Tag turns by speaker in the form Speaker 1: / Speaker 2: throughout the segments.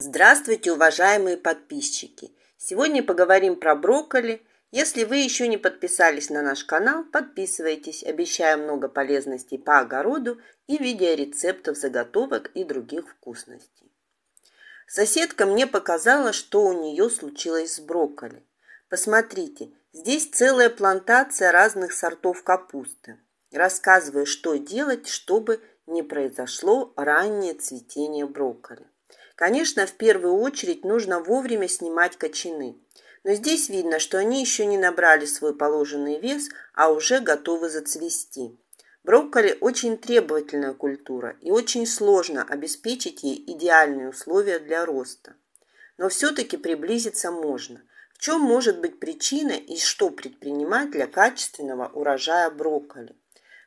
Speaker 1: Здравствуйте, уважаемые подписчики! Сегодня поговорим про брокколи. Если вы еще не подписались на наш канал, подписывайтесь. Обещаю много полезностей по огороду и видеорецептов заготовок и других вкусностей. Соседка мне показала, что у нее случилось с брокколи. Посмотрите, здесь целая плантация разных сортов капусты. Рассказываю, что делать, чтобы не произошло раннее цветение брокколи. Конечно, в первую очередь нужно вовремя снимать кочаны. Но здесь видно, что они еще не набрали свой положенный вес, а уже готовы зацвести. Брокколи очень требовательная культура, и очень сложно обеспечить ей идеальные условия для роста. Но все-таки приблизиться можно. В чем может быть причина и что предпринимать для качественного урожая брокколи?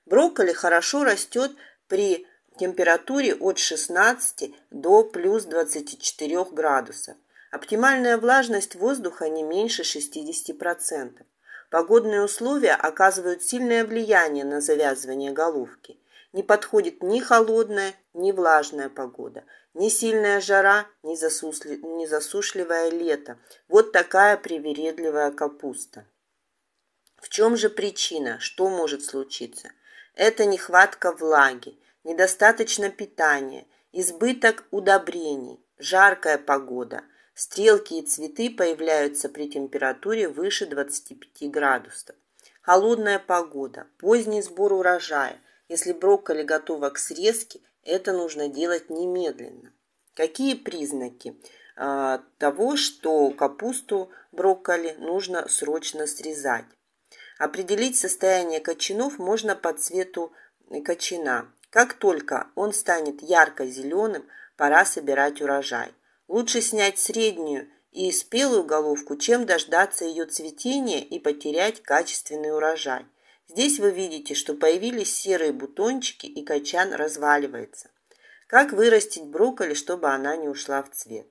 Speaker 1: Брокколи хорошо растет при температуре от 16 до плюс 24 градусов. Оптимальная влажность воздуха не меньше 60%. Погодные условия оказывают сильное влияние на завязывание головки. Не подходит ни холодная, ни влажная погода, ни сильная жара, ни, засусли... ни засушливое лето. Вот такая привередливая капуста. В чем же причина? Что может случиться? Это нехватка влаги недостаточно питания, избыток удобрений, жаркая погода. Стрелки и цветы появляются при температуре выше 25 градусов. Холодная погода, поздний сбор урожая. Если брокколи готова к срезке, это нужно делать немедленно. Какие признаки э, того, что капусту брокколи нужно срочно срезать? Определить состояние кочанов можно по цвету кочана. Как только он станет ярко-зеленым, пора собирать урожай. Лучше снять среднюю и спелую головку, чем дождаться ее цветения и потерять качественный урожай. Здесь вы видите, что появились серые бутончики и качан разваливается. Как вырастить брокколи, чтобы она не ушла в цвет?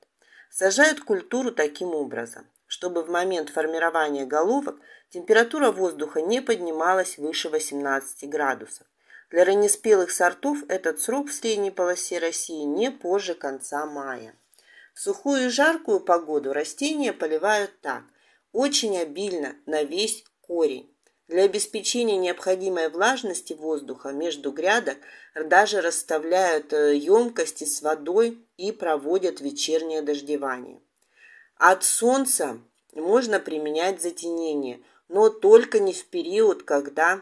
Speaker 1: Сажают культуру таким образом, чтобы в момент формирования головок температура воздуха не поднималась выше 18 градусов. Для раннеспелых сортов этот срок в средней полосе России не позже конца мая. В сухую и жаркую погоду растения поливают так – очень обильно, на весь корень. Для обеспечения необходимой влажности воздуха между грядок даже расставляют э, емкости с водой и проводят вечернее дождевание. От солнца можно применять затенение, но только не в период, когда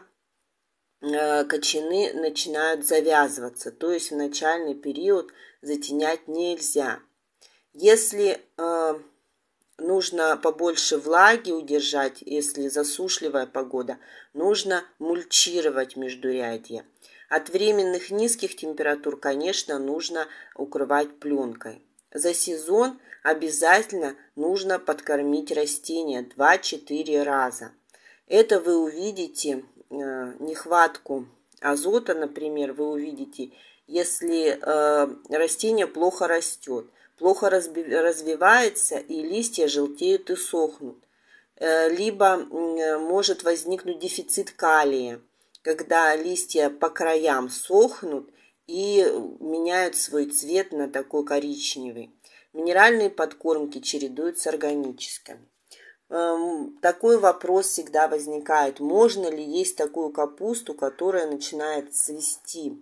Speaker 1: Э, кочаны начинают завязываться, то есть в начальный период затенять нельзя. Если э, нужно побольше влаги удержать, если засушливая погода, нужно мульчировать междурядье. От временных низких температур, конечно, нужно укрывать пленкой. За сезон обязательно нужно подкормить растения 2-4 раза. Это вы увидите Э, нехватку азота, например, вы увидите, если э, растение плохо растет, плохо развивается и листья желтеют и сохнут. Э, либо может возникнуть дефицит калия, когда листья по краям сохнут и меняют свой цвет на такой коричневый. Минеральные подкормки чередуются с органическими. Эм, такой вопрос всегда возникает. Можно ли есть такую капусту, которая начинает цвести?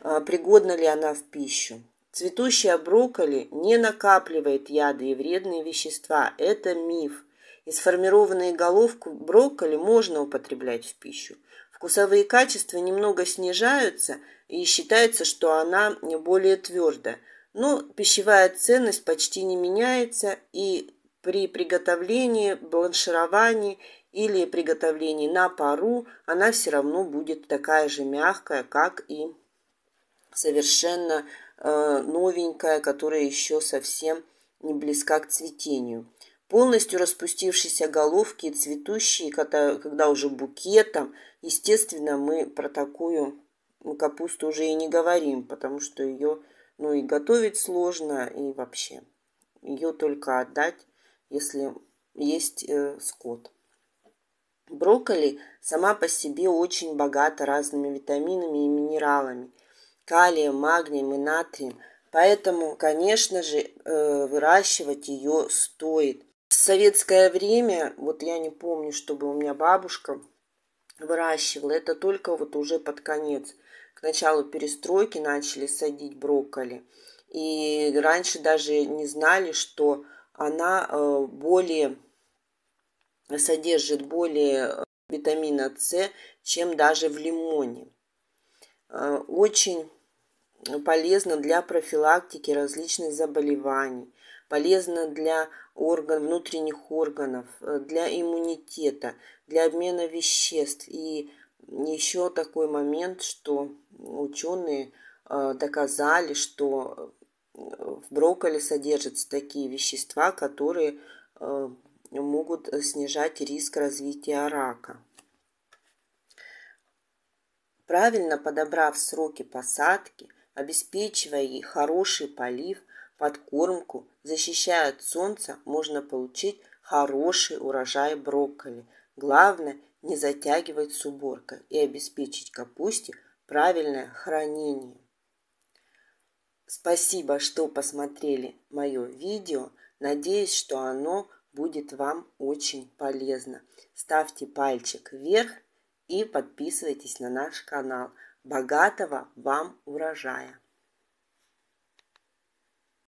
Speaker 1: Э, пригодна ли она в пищу? Цветущая брокколи не накапливает яды и вредные вещества. Это миф. И сформированные головку брокколи можно употреблять в пищу. Вкусовые качества немного снижаются и считается, что она более твердая. Но пищевая ценность почти не меняется, и при приготовлении, бланшировании или приготовлении на пару, она все равно будет такая же мягкая, как и совершенно э, новенькая, которая еще совсем не близка к цветению. Полностью распустившиеся головки, цветущие, когда уже букетом, естественно, мы про такую капусту уже и не говорим, потому что ее ну, и готовить сложно, и вообще ее только отдать если есть э, скот. Брокколи сама по себе очень богата разными витаминами и минералами, калием, магнием и натрием, поэтому, конечно же, э, выращивать ее стоит. В советское время, вот я не помню, чтобы у меня бабушка выращивала, это только вот уже под конец. К началу перестройки начали садить брокколи. И раньше даже не знали, что она э, более содержит более э, витамина С, чем даже в лимоне. Э, очень полезно для профилактики различных заболеваний, полезно для орган, внутренних органов, для иммунитета, для обмена веществ. И еще такой момент, что ученые доказали, что в брокколи содержатся такие вещества, которые э, могут снижать риск развития рака. Правильно подобрав сроки посадки, обеспечивая ей хороший полив, подкормку, защищая от солнца, можно получить хороший урожай брокколи. Главное не затягивать с уборкой и обеспечить капусте правильное хранение. Спасибо, что посмотрели мое видео. Надеюсь, что оно будет вам очень полезно. Ставьте пальчик вверх и подписывайтесь на наш канал. Богатого вам урожая!